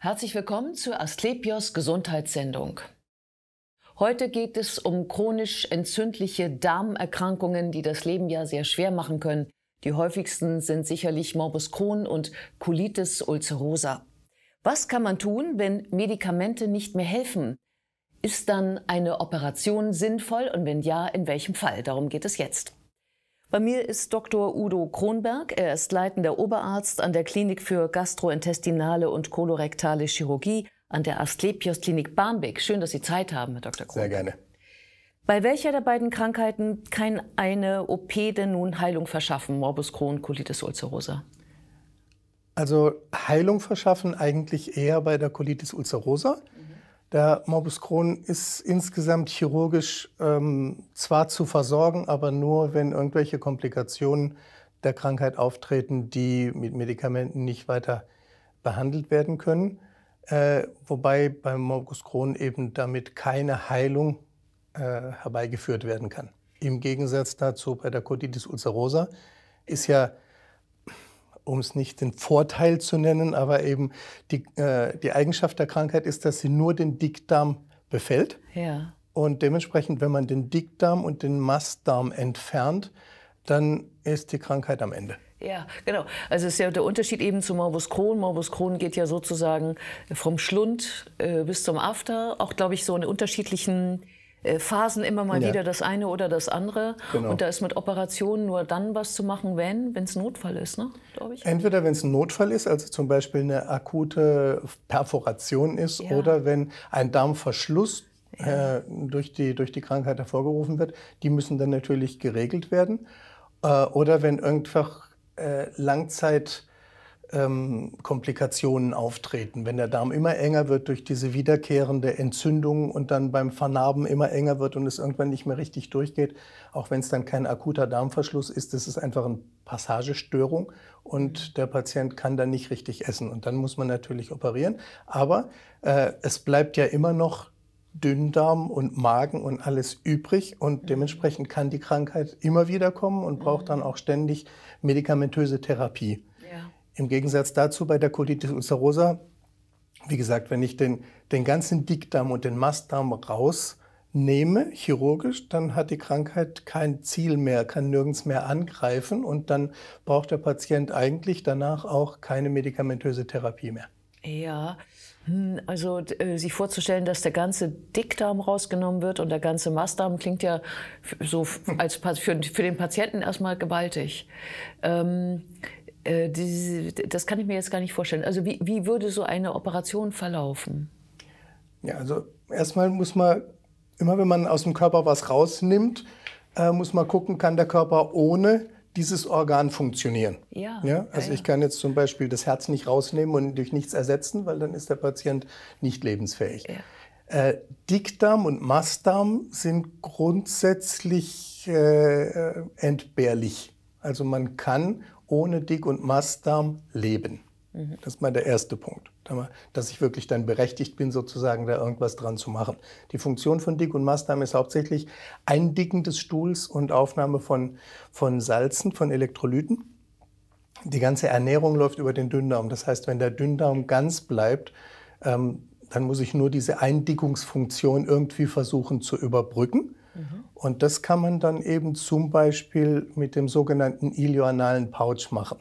Herzlich willkommen zur Asklepios Gesundheitssendung. Heute geht es um chronisch entzündliche Darmerkrankungen, die das Leben ja sehr schwer machen können. Die häufigsten sind sicherlich Morbus Crohn und Colitis ulcerosa. Was kann man tun, wenn Medikamente nicht mehr helfen? Ist dann eine Operation sinnvoll und wenn ja, in welchem Fall? Darum geht es jetzt. Bei mir ist Dr. Udo Kronberg. Er ist leitender Oberarzt an der Klinik für gastrointestinale und kolorektale Chirurgie an der Asklepios Klinik Barmbek. Schön, dass Sie Zeit haben, Herr Dr. Kronberg. Sehr gerne. Bei welcher der beiden Krankheiten kann eine OP denn nun Heilung verschaffen? Morbus Crohn, Colitis ulcerosa? Also Heilung verschaffen eigentlich eher bei der Colitis ulcerosa. Mhm. Der Morbus Crohn ist insgesamt chirurgisch ähm, zwar zu versorgen, aber nur, wenn irgendwelche Komplikationen der Krankheit auftreten, die mit Medikamenten nicht weiter behandelt werden können. Äh, wobei beim Morbus Crohn eben damit keine Heilung äh, herbeigeführt werden kann. Im Gegensatz dazu bei der Colitis ulcerosa ist ja um es nicht den Vorteil zu nennen, aber eben die, äh, die Eigenschaft der Krankheit ist, dass sie nur den Dickdarm befällt. Ja. Und dementsprechend, wenn man den Dickdarm und den Mastdarm entfernt, dann ist die Krankheit am Ende. Ja, genau. Also es ist ja der Unterschied eben zu Morbus Crohn. Morbus Crohn geht ja sozusagen vom Schlund äh, bis zum After, auch glaube ich so in unterschiedlichen äh, Phasen immer mal ja. wieder das eine oder das andere. Genau. Und da ist mit Operationen nur dann was zu machen, wenn, es ein Notfall ist, ne? glaube ich. Entweder wenn es ein Notfall ist, also zum Beispiel eine akute Perforation ist, ja. oder wenn ein Darmverschluss ja. äh, durch, die, durch die Krankheit hervorgerufen wird, die müssen dann natürlich geregelt werden. Äh, oder wenn irgendwann äh, Langzeit ähm, Komplikationen auftreten. Wenn der Darm immer enger wird durch diese wiederkehrende Entzündung und dann beim Vernarben immer enger wird und es irgendwann nicht mehr richtig durchgeht, auch wenn es dann kein akuter Darmverschluss ist, das ist einfach eine Passagestörung und mhm. der Patient kann dann nicht richtig essen. Und dann muss man natürlich operieren. Aber äh, es bleibt ja immer noch Dünndarm und Magen und alles übrig und mhm. dementsprechend kann die Krankheit immer wieder kommen und braucht mhm. dann auch ständig medikamentöse Therapie. Im Gegensatz dazu bei der Colitis ulcerosa, wie gesagt, wenn ich den, den ganzen Dickdarm und den Mastdarm rausnehme, chirurgisch, dann hat die Krankheit kein Ziel mehr, kann nirgends mehr angreifen und dann braucht der Patient eigentlich danach auch keine medikamentöse Therapie mehr. Ja, hm, also äh, sich vorzustellen, dass der ganze Dickdarm rausgenommen wird und der ganze Mastdarm klingt ja so als für, für den Patienten erstmal gewaltig. Ähm, äh, diese, das kann ich mir jetzt gar nicht vorstellen. Also wie, wie würde so eine Operation verlaufen? Ja, also erstmal muss man, immer wenn man aus dem Körper was rausnimmt, äh, muss man gucken, kann der Körper ohne dieses Organ funktionieren. Ja, ja? Also ja, ich kann jetzt zum Beispiel das Herz nicht rausnehmen und durch nichts ersetzen, weil dann ist der Patient nicht lebensfähig. Äh, Dickdarm und Mastdarm sind grundsätzlich äh, äh entbehrlich. Also man kann ohne Dick- und Mastdarm leben. Mhm. Das ist mal der erste Punkt, dass ich wirklich dann berechtigt bin, sozusagen da irgendwas dran zu machen. Die Funktion von Dick- und Mastdarm ist hauptsächlich Eindicken des Stuhls und Aufnahme von, von Salzen, von Elektrolyten. Die ganze Ernährung läuft über den Dünndarm. Das heißt, wenn der Dünndarm ganz bleibt, ähm, dann muss ich nur diese Eindickungsfunktion irgendwie versuchen zu überbrücken. Und das kann man dann eben zum Beispiel mit dem sogenannten ilioanalen Pouch machen.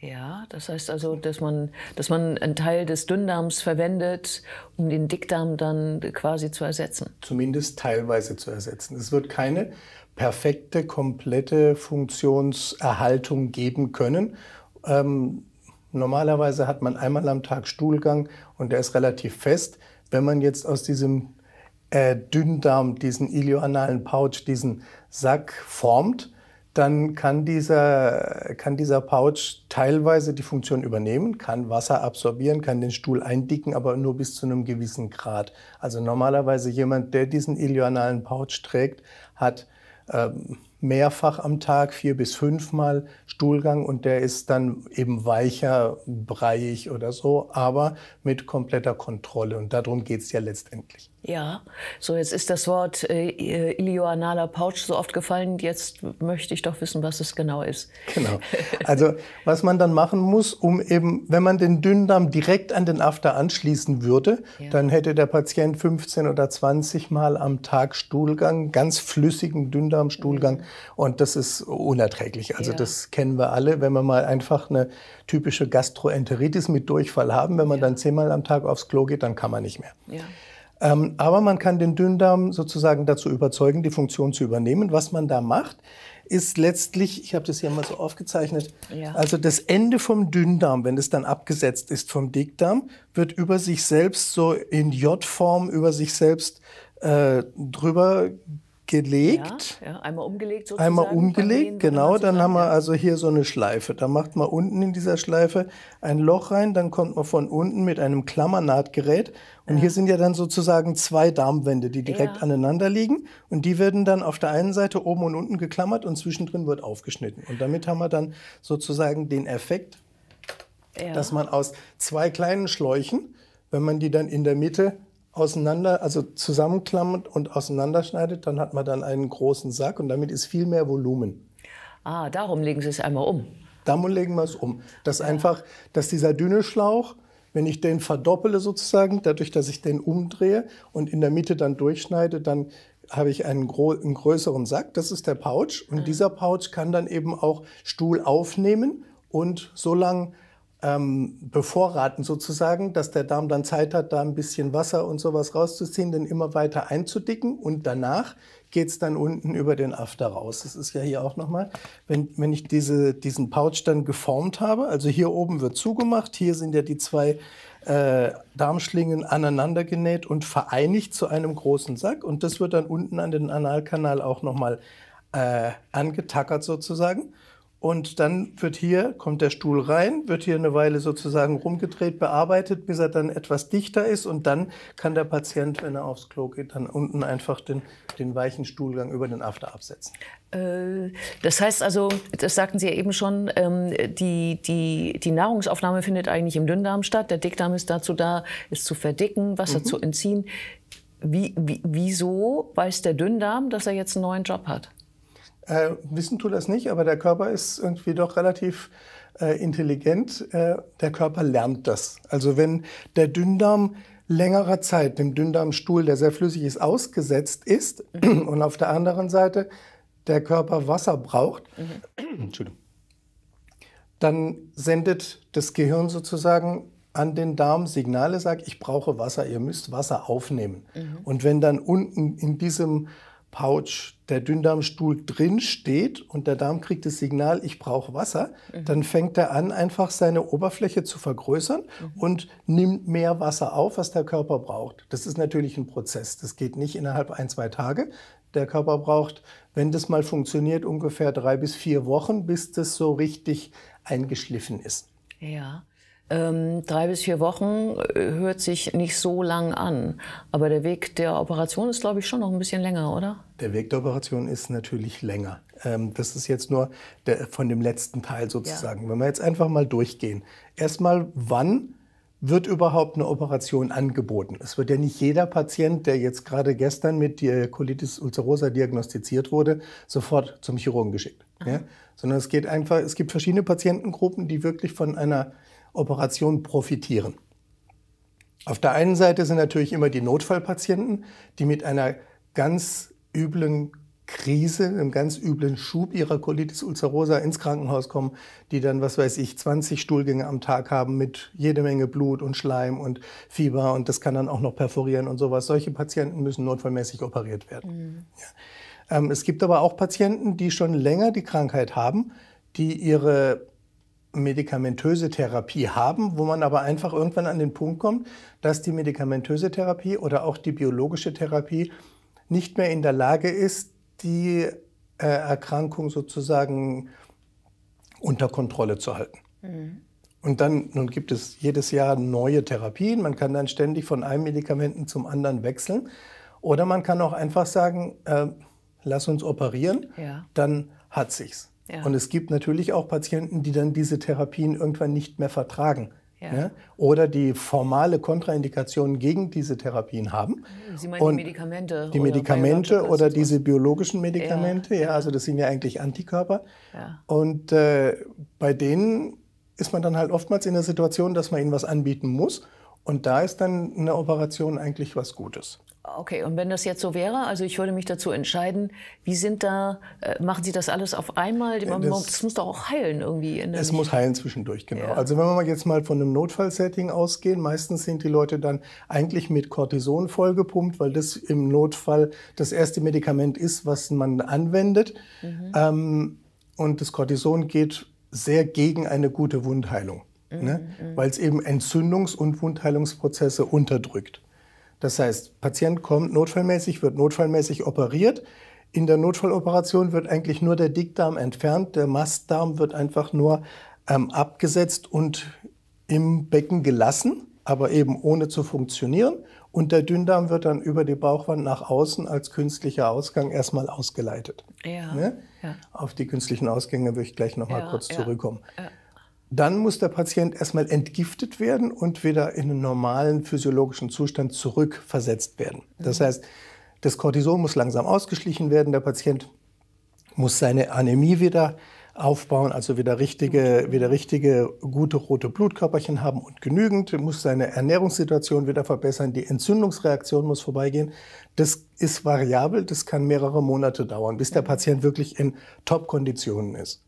Ja, das heißt also, dass man, dass man einen Teil des Dünndarms verwendet, um den Dickdarm dann quasi zu ersetzen. Zumindest teilweise zu ersetzen. Es wird keine perfekte, komplette Funktionserhaltung geben können. Ähm, normalerweise hat man einmal am Tag Stuhlgang und der ist relativ fest. Wenn man jetzt aus diesem äh, Dünndarm diesen ilioanalen Pouch, diesen Sack formt, dann kann dieser, kann dieser Pouch teilweise die Funktion übernehmen, kann Wasser absorbieren, kann den Stuhl eindicken, aber nur bis zu einem gewissen Grad. Also normalerweise jemand, der diesen ilioanalen Pouch trägt, hat ähm, mehrfach am Tag, vier bis fünfmal Stuhlgang und der ist dann eben weicher, breiig oder so, aber mit kompletter Kontrolle und darum geht es ja letztendlich. Ja, so jetzt ist das Wort äh, ilioanaler Pouch so oft gefallen, jetzt möchte ich doch wissen, was es genau ist. Genau, also was man dann machen muss, um eben, wenn man den Dünndarm direkt an den After anschließen würde, ja. dann hätte der Patient 15 oder 20 Mal am Tag Stuhlgang, ganz flüssigen Dünndarmstuhlgang, und das ist unerträglich. Also ja. das kennen wir alle, wenn wir mal einfach eine typische Gastroenteritis mit Durchfall haben. Wenn man ja. dann zehnmal am Tag aufs Klo geht, dann kann man nicht mehr. Ja. Ähm, aber man kann den Dünndarm sozusagen dazu überzeugen, die Funktion zu übernehmen. Was man da macht, ist letztlich, ich habe das hier mal so aufgezeichnet, ja. also das Ende vom Dünndarm, wenn es dann abgesetzt ist vom Dickdarm, wird über sich selbst so in J-Form über sich selbst äh, drüber gelegt. Ja, ja, einmal umgelegt sozusagen. Einmal umgelegt, genau. Dann haben wir also hier so eine Schleife. Da macht man unten in dieser Schleife ein Loch rein, dann kommt man von unten mit einem Klammernahtgerät. Und ja. hier sind ja dann sozusagen zwei Darmwände, die direkt aneinander liegen. Und die werden dann auf der einen Seite oben und unten geklammert und zwischendrin wird aufgeschnitten. Und damit haben wir dann sozusagen den Effekt, dass man aus zwei kleinen Schläuchen, wenn man die dann in der Mitte auseinander, also zusammenklammert und auseinanderschneidet, dann hat man dann einen großen Sack und damit ist viel mehr Volumen. Ah, darum legen Sie es einmal um. Darum legen wir es um. Dass ja. einfach, dass dieser dünne Schlauch, wenn ich den verdoppele sozusagen, dadurch, dass ich den umdrehe und in der Mitte dann durchschneide, dann habe ich einen, einen größeren Sack. Das ist der Pouch. Und ja. Ah. dieser Pouch kann dann eben auch Stuhl aufnehmen und so lange ähm, bevorraten sozusagen, dass der Darm dann Zeit hat, da ein bisschen Wasser und sowas rauszuziehen, den immer weiter einzudicken und danach geht's dann unten über den After raus. Das ist ja hier auch nochmal, wenn, wenn ich diese, diesen Pouch dann geformt habe, also hier oben wird zugemacht, hier sind ja die zwei äh, Darmschlingen aneinander genäht und vereinigt zu einem großen Sack und das wird dann unten an den Analkanal auch nochmal äh, angetackert sozusagen. Und dann wird hier, kommt der Stuhl rein, wird hier eine Weile sozusagen rumgedreht, bearbeitet, bis er dann etwas dichter ist. Und dann kann der Patient, wenn er aufs Klo geht, dann unten einfach den, den weichen Stuhlgang über den After absetzen. Äh, das heißt also, das sagten Sie ja eben schon, ähm, die, die, die Nahrungsaufnahme findet eigentlich im Dünndarm statt. Der Dickdarm ist dazu da, es zu verdicken, Wasser mhm. zu entziehen. Wie, wie, wieso weiß der Dünndarm, dass er jetzt einen neuen Job hat? Äh, wissen tut das nicht, aber der Körper ist irgendwie doch relativ äh, intelligent. Äh, der Körper lernt das. Also wenn der Dünndarm längerer Zeit dem Dünndarmstuhl, der sehr flüssig ist, ausgesetzt ist mhm. und auf der anderen Seite der Körper Wasser braucht, mhm. Entschuldigung, dann sendet das Gehirn sozusagen an den Darm Signale, sagt, ich brauche Wasser, ihr müsst Wasser aufnehmen. Mhm. Und wenn dann unten in diesem Pouch der Dünndarmstuhl drin steht und der Darm kriegt das Signal, ich brauche Wasser, mhm. dann fängt er an, einfach seine Oberfläche zu vergrößern mhm. und nimmt mehr Wasser auf, was der Körper braucht. Das ist natürlich ein Prozess. Das geht nicht innerhalb ein, zwei Tage. Der Körper braucht, wenn das mal funktioniert, ungefähr drei bis vier Wochen, bis das so richtig eingeschliffen ist. Ja ähm, drei bis vier Wochen äh, hört sich nicht so lang an. Aber der Weg der Operation ist, glaube ich, schon noch ein bisschen länger, oder? Der Weg der Operation ist natürlich länger. Ähm, das ist jetzt nur der, von dem letzten Teil sozusagen. Ja. Wenn wir jetzt einfach mal durchgehen. Erstmal, wann wird überhaupt eine Operation angeboten? Es wird ja nicht jeder Patient, der jetzt gerade gestern mit Colitis ulcerosa diagnostiziert wurde, sofort zum Chirurgen geschickt. Ja? Sondern es geht einfach, es gibt verschiedene Patientengruppen, die wirklich von einer Operation profitieren. Auf der einen Seite sind natürlich immer die Notfallpatienten, die mit einer ganz üblen Krise, einem ganz üblen Schub ihrer Colitis ulcerosa ins Krankenhaus kommen, die dann, was weiß ich, 20 Stuhlgänge am Tag haben mit jede Menge Blut und Schleim und Fieber und das kann dann auch noch perforieren und sowas. Solche Patienten müssen notfallmäßig operiert werden. Mhm. Ja. Ähm, es gibt aber auch Patienten, die schon länger die Krankheit haben, die ihre medikamentöse Therapie haben, wo man aber einfach irgendwann an den Punkt kommt, dass die medikamentöse Therapie oder auch die biologische Therapie nicht mehr in der Lage ist, die äh, Erkrankung sozusagen unter Kontrolle zu halten. Mhm. Und dann nun gibt es jedes Jahr neue Therapien. Man kann dann ständig von einem Medikamenten zum anderen wechseln. Oder man kann auch einfach sagen, äh, lass uns operieren, ja. dann hat sich's. Ja. Und es gibt natürlich auch Patienten, die dann diese Therapien irgendwann nicht mehr vertragen. Ja. Ne? Oder die formale Kontraindikationen gegen diese Therapien haben. Sie meinen und die Medikamente? Die Medikamente oder, oder diese biologischen Medikamente, ja, ja, also das sind ja eigentlich Antikörper. Ja. Und äh, bei denen ist man dann halt oftmals in der Situation, dass man ihnen was anbieten muss. Und da ist dann eine Operation eigentlich was Gutes. Okay, und wenn das jetzt so wäre, also ich würde mich dazu entscheiden, wie sind da, äh, machen Sie das alles auf einmal? Äh, man, das, das muss doch auch heilen irgendwie. es muss heilen zwischendurch, genau. Ja. Also wenn wir jetzt mal von einem Notfallsetting ausgehen, meistens sind die Leute dann eigentlich mit Cortison vollgepumpt, weil das im Notfall das erste Medikament ist, was man anwendet. Mhm. Ähm, und das Cortison geht sehr gegen eine gute Wundheilung, ne? mhm. ne? Mhm. weil es eben Entzündungs- und Wundheilungsprozesse unterdrückt. Das heißt, Patient kommt notfallmäßig, wird notfallmäßig operiert. In der Notfalloperation wird eigentlich nur der Dickdarm entfernt, der Mastdarm wird einfach nur ähm, abgesetzt und im Becken gelassen, aber eben ohne zu funktionieren. Und der Dünndarm wird dann über die Bauchwand nach außen als künstlicher Ausgang erstmal ausgeleitet. Ja, ne? ja. Auf die künstlichen Ausgänge will ich gleich nochmal ja, kurz zurückkommen dann muss der Patient erstmal entgiftet werden und wieder in einen normalen physiologischen Zustand zurückversetzt werden. Das mhm. heißt, das Cortison muss langsam ausgeschlichen werden, der Patient muss seine Anämie wieder aufbauen, also wieder richtige, mhm. wieder richtige gute rote Blutkörperchen haben und genügend, muss seine Ernährungssituation wieder verbessern, die Entzündungsreaktion muss vorbeigehen. Das ist variabel, das kann mehrere Monate dauern, bis der mhm. Patient wirklich in Top-Konditionen ist.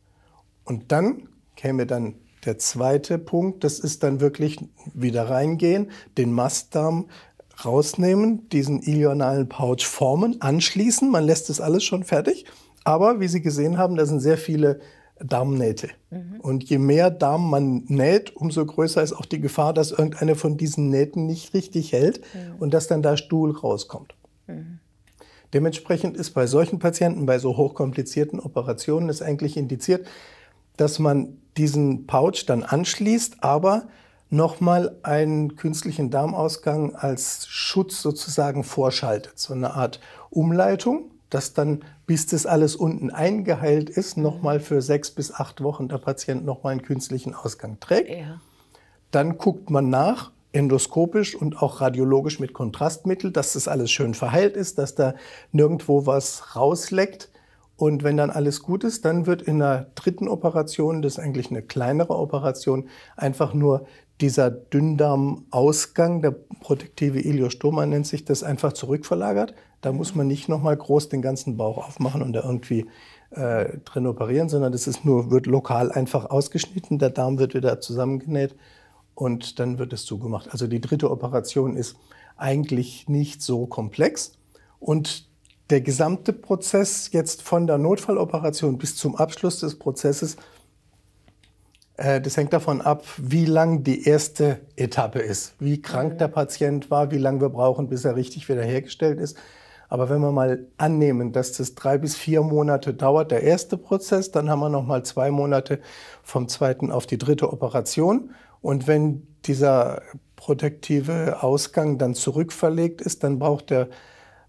Und dann käme dann der zweite Punkt, das ist dann wirklich wieder reingehen, den Mastdarm rausnehmen, diesen ilionalen Pouch formen, anschließen. Man lässt das alles schon fertig. Aber wie Sie gesehen haben, da sind sehr viele Darmnähte. Mhm. Und je mehr Darm man näht, umso größer ist auch die Gefahr, dass irgendeine von diesen Nähten nicht richtig hält mhm. und dass dann da Stuhl rauskommt. Mhm. Dementsprechend ist bei solchen Patienten, bei so hochkomplizierten Operationen, es eigentlich indiziert, dass man diesen Pouch dann anschließt, aber nochmal einen künstlichen Darmausgang als Schutz sozusagen vorschaltet. So eine Art Umleitung, dass dann, bis das alles unten eingeheilt ist, mhm. nochmal für sechs bis acht Wochen der Patient nochmal einen künstlichen Ausgang trägt. Ja. Dann guckt man nach, endoskopisch und auch radiologisch mit Kontrastmittel, dass das alles schön verheilt ist, dass da nirgendwo was rausleckt. Und wenn dann alles gut ist, dann wird in der dritten Operation, das ist eigentlich eine kleinere Operation, einfach nur dieser Dünndarmausgang, der protektive Iliostoma nennt sich das, einfach zurückverlagert. Da muss man nicht nochmal groß den ganzen Bauch aufmachen und da irgendwie äh, drin operieren, sondern das ist nur, wird lokal einfach ausgeschnitten, der Darm wird wieder zusammengenäht und dann wird es zugemacht. Also die dritte Operation ist eigentlich nicht so komplex und der gesamte Prozess jetzt von der Notfalloperation bis zum Abschluss des Prozesses, äh, das hängt davon ab, wie lang die erste Etappe ist, wie krank der mhm. Patient war, wie lange wir brauchen, bis er richtig wiederhergestellt ist. Aber wenn wir mal annehmen, dass das drei bis vier Monate dauert, der erste Prozess, dann haben wir noch mal zwei Monate vom zweiten auf die dritte Operation. Und wenn dieser protektive Ausgang dann zurückverlegt ist, dann braucht der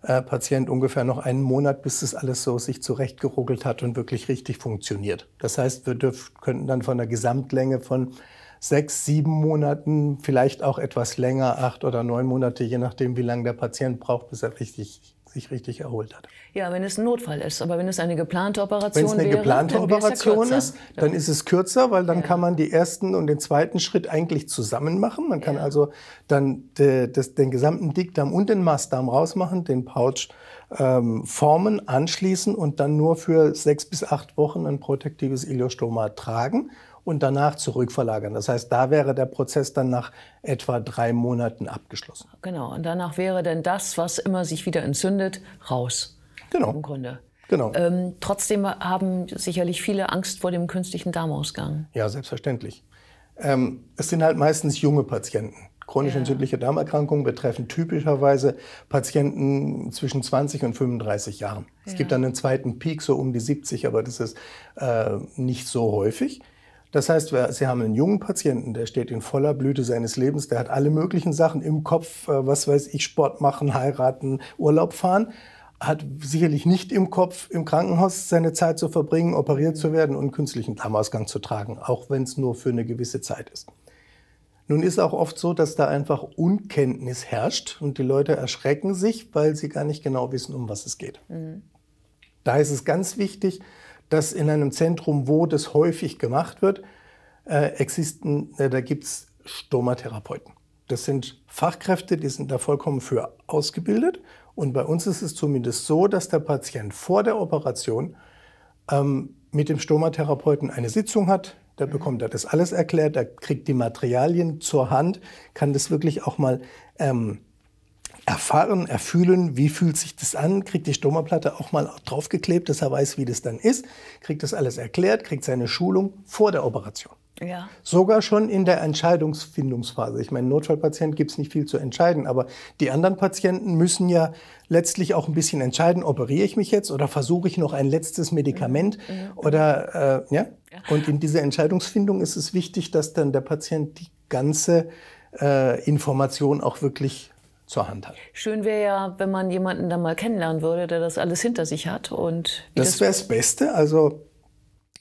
äh, Patient ungefähr noch einen Monat, bis das alles so sich zurechtgeruckelt hat und wirklich richtig funktioniert. Das heißt, wir dürf, könnten dann von der Gesamtlänge von sechs, sieben Monaten, vielleicht auch etwas länger, acht oder neun Monate, je nachdem, wie lange der Patient braucht, bis er richtig sich richtig erholt hat. Ja, wenn es ein Notfall ist. Aber wenn es eine geplante Operation ist. Wenn es eine wäre, geplante Operation ja ist, dann ist es kürzer, weil dann ja. kann man die ersten und den zweiten Schritt eigentlich zusammen machen. Man kann ja. also dann de, äh, das, den gesamten Dickdarm und den Mastdarm rausmachen, den Pouch ähm, formen, anschließen und dann nur für sechs bis acht Wochen ein protektives Iliostoma tragen und danach zurückverlagern. Das heißt, da wäre der Prozess dann nach etwa drei Monaten abgeschlossen. Genau, und danach wäre dann das, was immer sich wieder entzündet, raus. Genau. Im Grunde. Genau. Ähm, trotzdem haben sicherlich viele Angst vor dem künstlichen Darmausgang. Ja, selbstverständlich. Ähm, es sind halt meistens junge Patienten. Chronisch ja. entzündliche Darmerkrankungen betreffen typischerweise Patienten zwischen 20 und 35 Jahren. Ja. Es gibt dann einen zweiten Peak, so um die 70, aber das ist äh, nicht so häufig. Das heißt, Sie haben einen jungen Patienten, der steht in voller Blüte seines Lebens, der hat alle möglichen Sachen im Kopf, äh, was weiß ich, Sport machen, heiraten, Urlaub fahren, hat sicherlich nicht im Kopf, im Krankenhaus seine Zeit zu verbringen, operiert zu werden und künstlichen Darmausgang zu tragen, auch wenn es nur für eine gewisse Zeit ist. Nun ist auch oft so, dass da einfach Unkenntnis herrscht und die Leute erschrecken sich, weil sie gar nicht genau wissen, um was es geht. Mhm. Da ist es ganz wichtig, dass in einem Zentrum, wo das häufig gemacht wird, äh, existen, äh, da gibt es Stomatherapeuten. Das sind Fachkräfte, die sind da vollkommen für ausgebildet. Und bei uns ist es zumindest so, dass der Patient vor der Operation ähm, mit dem Stomatherapeuten eine Sitzung hat. Da mhm. bekommt er das alles erklärt, da kriegt die Materialien zur Hand, kann das wirklich auch mal ähm, erfahren, erfühlen, wie fühlt sich das an, kriegt die Stomaplatte auch mal draufgeklebt, dass er weiß, wie das dann ist, kriegt das alles erklärt, kriegt seine Schulung vor der Operation. Ja. Sogar schon in der Entscheidungsfindungsphase. Ich meine, Notfallpatienten gibt es nicht viel zu entscheiden, aber die anderen Patienten müssen ja letztlich auch ein bisschen entscheiden, operiere ich mich jetzt oder versuche ich noch ein letztes Medikament mhm. oder äh, ja? ja. Und in dieser Entscheidungsfindung ist es wichtig, dass dann der Patient die ganze äh, Information auch wirklich zur Hand hat. Schön wäre ja, wenn man jemanden dann mal kennenlernen würde, der das alles hinter sich hat. Und das, das wäre das Beste. Also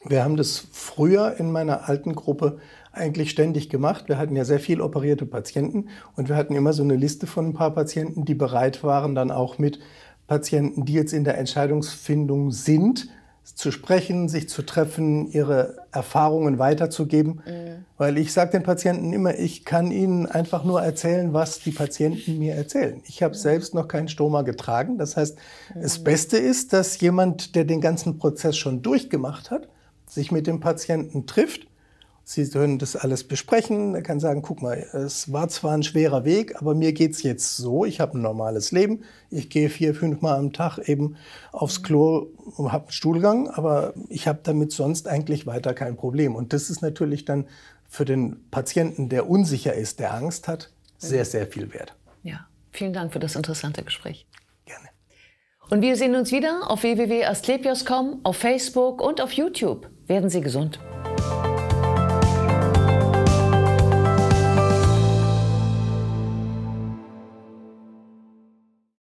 wir haben das früher in meiner alten Gruppe eigentlich ständig gemacht. Wir hatten ja sehr viel operierte Patienten und wir hatten immer so eine Liste von ein paar Patienten, die bereit waren, dann auch mit Patienten, die jetzt in der Entscheidungsfindung sind, zu sprechen, sich zu treffen, ihre Erfahrungen weiterzugeben. Mhm. Weil ich sage den Patienten immer, ich kann ihnen einfach nur erzählen, was die Patienten mir erzählen. Ich habe mhm. selbst noch keinen Stoma getragen. Das heißt, das mhm. Beste ist, dass jemand, der den ganzen Prozess schon durchgemacht hat, sich mit dem Patienten trifft Sie können das alles besprechen. Er kann sagen, guck mal, es war zwar ein schwerer Weg, aber mir geht es jetzt so. Ich habe ein normales Leben. Ich gehe vier, fünf Mal am Tag eben aufs Klo und habe einen Stuhlgang, aber ich habe damit sonst eigentlich weiter kein Problem. Und das ist natürlich dann für den Patienten, der unsicher ist, der Angst hat, sehr, sehr viel wert. Ja, vielen Dank für das interessante Gespräch. Gerne. Und wir sehen uns wieder auf www.astlepios.com, auf Facebook und auf YouTube. Werden Sie gesund.